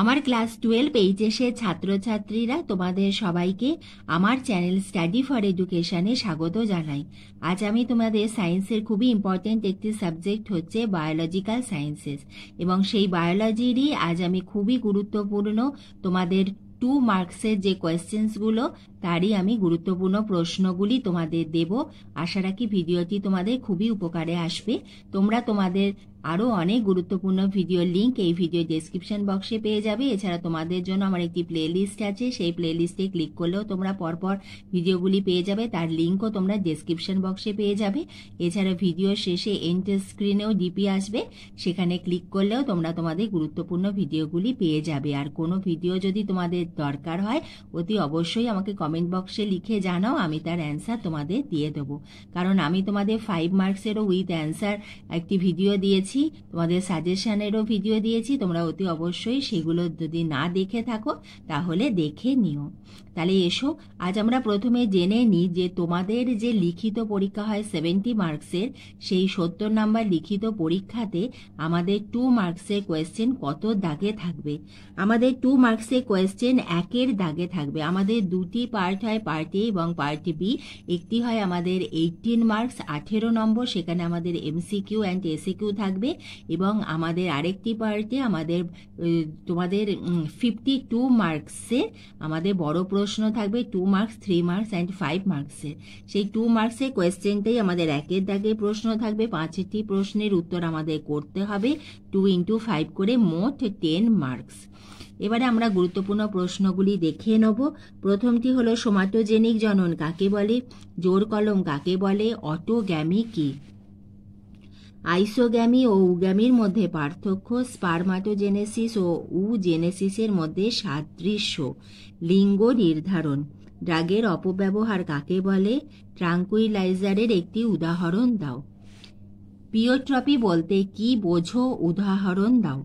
আমার class twelve এইচএসের ছাত্রছাত্রীরা তোমাদের সবাইকে আমার চ্যানেল স্টাডি ফর এডুকেশানে স্বাগত জানাই আজ আমি তোমাদের সায়েন্সের খুবই ইম্পর্টেন্ট একটি সাবজেক্ট হচ্ছে বায়োলজিক্যাল সায়েন্সেস এবং সেই বায়োলজিরই আজ আমি খুবই গুরুত্বপূর্ণ তোমাদের টু মার্কসের যে কোয়েশ্চেন্সগুলো তারই আমি গুরুত্বপূর্ণ প্রশ্নগুলি তোমাদের দেব আশা রাখি ভিডিওটি তোমাদের খুবই উপকারে আসবে তোমরা তোমাদের আরও অনেক গুরুত্বপূর্ণ ভিডিও লিঙ্ক এই ভিডিও ডেসক্রিপশন বক্সে পেয়ে যাবে এছাড়া তোমাদের জন্য আমার একটি প্লেলিস্ট আছে সেই প্লেলিস্টে ক্লিক করলেও তোমরা পরপর ভিডিওগুলি পেয়ে যাবে তার লিঙ্কও তোমরা ডেসক্রিপশন বক্সে পেয়ে যাবে এছাড়া ভিডিও শেষে এন্ড স্ক্রিনেও ডিপি আসবে সেখানে ক্লিক করলেও তোমরা তোমাদের গুরুত্বপূর্ণ ভিডিওগুলি পেয়ে যাবে আর কোনো ভিডিও যদি তোমাদের দরকার হয় অতি অবশ্যই আমাকে কমেন্ট কমেন্ট বক্সে লিখে জানাও আমি তার অ্যান্সার তোমাদের দিয়ে দেবো কারণ আমি তোমাদের ফাইভ মার্কসেরও উইথ অ্যান্সার একটি ভিডিও দিয়েছি তোমাদের সাজেশানেরও ভিডিও দিয়েছি তোমরা অতি অবশ্যই সেগুলো যদি না দেখে থাকো তাহলে দেখে নিও তাহলে এসো আজ আমরা প্রথমে জেনে নিই যে তোমাদের যে লিখিত পরীক্ষা হয় সেভেন্টি মার্কসের সেই সত্তর নাম্বার লিখিত পরীক্ষাতে আমাদের টু মার্কসের কোয়েশ্চেন কত দাগে থাকবে আমাদের টু মার্কসের কোয়েশ্চেন একের দাগে থাকবে আমাদের দুটি পার্ট হয় পার্ট এ এবং পার্ট বি একটি হয় আমাদের এইটিন মার্কস আঠেরো নম্বর সেখানে আমাদের এমসিকিউ অ্যান্ড এসিকিউ থাকবে এবং আমাদের আরেকটি পার্টে আমাদের তোমাদের ফিফটি টু মার্কসের আমাদের বড় প্রশ্ন থাকবে two marks three marks and five মার্কসের সেই টু মার্কসের কোয়েশ্চেনটাই আমাদের একের দাগে প্রশ্ন থাকবে পাঁচটি প্রশ্নের উত্তর আমাদের করতে হবে টু ইন্টু ফাইভ করে মোট টেন মার্কস এবারে আমরা গুরুত্বপূর্ণ প্রশ্নগুলি দেখিয়ে নেব প্রথমটি হলো সোমাটোজেনিক জনন কাকে বলে জোর কলম কাকে বলে অটোগ্যামি কি আইসোগ্যামি ও উগ্যামির মধ্যে পার্থক্য স্পার্মাটোজেনেসিস ও উজেনেসিসের মধ্যে সাদৃশ্য লিঙ্গ নির্ধারণ ড্রাগের অপব্যবহার কাকে বলে ট্রাঙ্কুইলাইজারের একটি উদাহরণ দাও পিওট্রপি বলতে কি বোঝো উদাহরণ দাও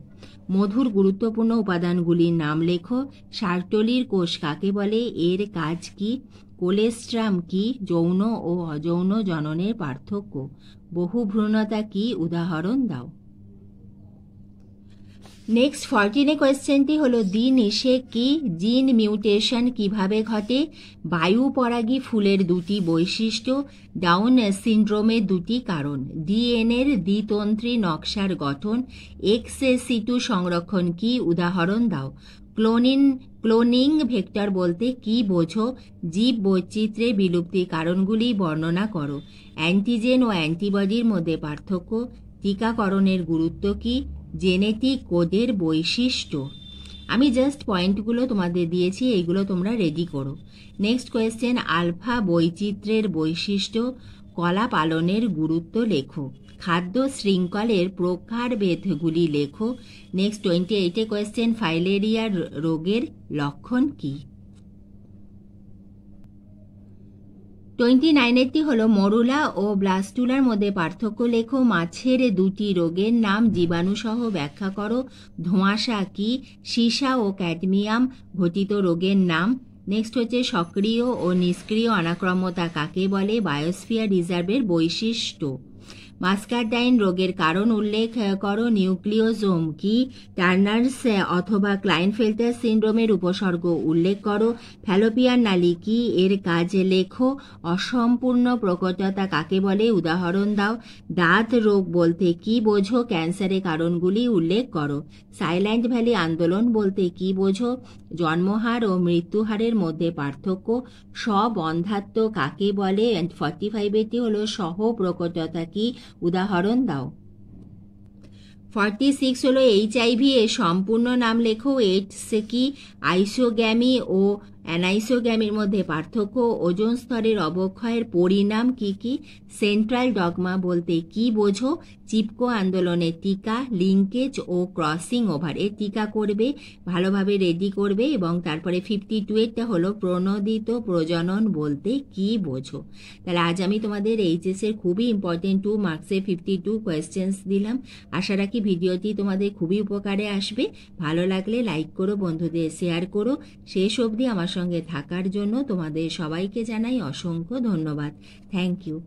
মধুর গুরুত্বপূর্ণ উপাদানগুলির নাম লেখো সার্টলির কোষ কাকে বলে এর কাজ কি কোলেস্ট্রাম কি যৌন ও অযৌন জননের পার্থক্য বহুভ্রূণতা কি উদাহরণ দাও নেক্সট ফর্টিনে কোয়েশ্চেনটি হলো দ্বিনিষে কি জিন মিউটেশন কিভাবে ঘটে বায়ু পরাগী ফুলের দুটি বৈশিষ্ট্য ডাউন সিন্ড্রোমের দুটি কারণ ডিএনএর দ্বিতন্ত্রী নকশার গঠন এক্সে সিটু সংরক্ষণ কি উদাহরণ দাও ক্লোনিন ক্লোনিং ভেক্টর বলতে কি বোঝো জীব বৈচিত্র্যে বিলুপ্তি কারণগুলি বর্ণনা করো অ্যান্টিজেন ও অ্যান্টিবডির মধ্যে পার্থক্য টিকাকরণের গুরুত্ব কী জেনেটিক কোডের বৈশিষ্ট্য আমি জাস্ট পয়েন্টগুলো তোমাদের দিয়েছি এইগুলো তোমরা রেডি করো নেক্সট কোয়েশ্চেন আলফা বৈচিত্র্যের বৈশিষ্ট্য কলা পালনের গুরুত্ব লেখো খাদ্য শৃঙ্খলের প্রকার ভেদগুলি লেখো নেক্সট টোয়েন্টি এইটে কোয়েশ্চেন ফাইলেরিয়ার রোগের লক্ষণ কী টোয়েন্টি নাইনেরটি হল মরুলা ও ব্লাস্টুলার মধ্যে পার্থক্য লেখো মাছের দুটি রোগের নাম জীবাণুসহ ব্যাখ্যা করো ধোঁয়াশা কি সীসা ও ক্যাডমিয়াম ঘটিত রোগের নাম নেক্সট হচ্ছে সক্রিয় ও নিষ্ক্রিয় অনাক্রম্যতা কাকে বলে বায়োস্ফিয়ার রিজার্ভের বৈশিষ্ট্য মাস্কারডাইন রোগের কারণ উল্লেখ করো নিউক্লিওজোম কি টার্নার্স অথবা ক্লাইনফেল্টার সিন্ড্রোমের উপসর্গ উল্লেখ করো ফ্যালোপিয়ান নালী কি এর কাজ লেখো অসম্পূর্ণ প্রকটতা কাকে বলে উদাহরণ দাও দাঁত রোগ বলতে কি বোঝো ক্যান্সারের কারণগুলি উল্লেখ করো সাইল্যান্ড ভ্যালি আন্দোলন বলতে কি বোঝো জন্মহার ও মৃত্যুহারের মধ্যে পার্থক্য সব অন্ধাত্ম কাকে বলে ফর্টি ফাইভ এটি হলো সহ প্রকটতা কি 우다하른다오 ফর্টি সিক্স হলো এইচআইভি এর সম্পূর্ণ নাম লেখো এইডস কি আইসোগ্যামি ও অ্যানাইসোগ্যামির মধ্যে পার্থক্য ওজন স্তরের অবক্ষয়ের পরিণাম কি কি সেন্ট্রাল ডগমা বলতে কি বোঝো চিপকো আন্দোলনের টিকা লিঙ্কেজ ও ক্রসিং ওভার এর টিকা করবে ভালোভাবে রেডি করবে এবং তারপরে ফিফটি টু এরটা হলো প্রণোদিত প্রজনন বলতে কি বোঝো তাহলে আজ আমি তোমাদের এর খুবই ইম্পর্টেন্ট টু মার্কসে ফিফটি টু কোয়েশ্চেন্স দিলাম আশা রাখি ভিডিওটি তোমাদের খুবই উপকারে আসবে ভালো লাগলে লাইক করো বন্ধুদের শেয়ার করো শেষ অবধি আমার সঙ্গে থাকার জন্য তোমাদের সবাইকে জানাই অসংখ্য ধন্যবাদ থ্যাংক ইউ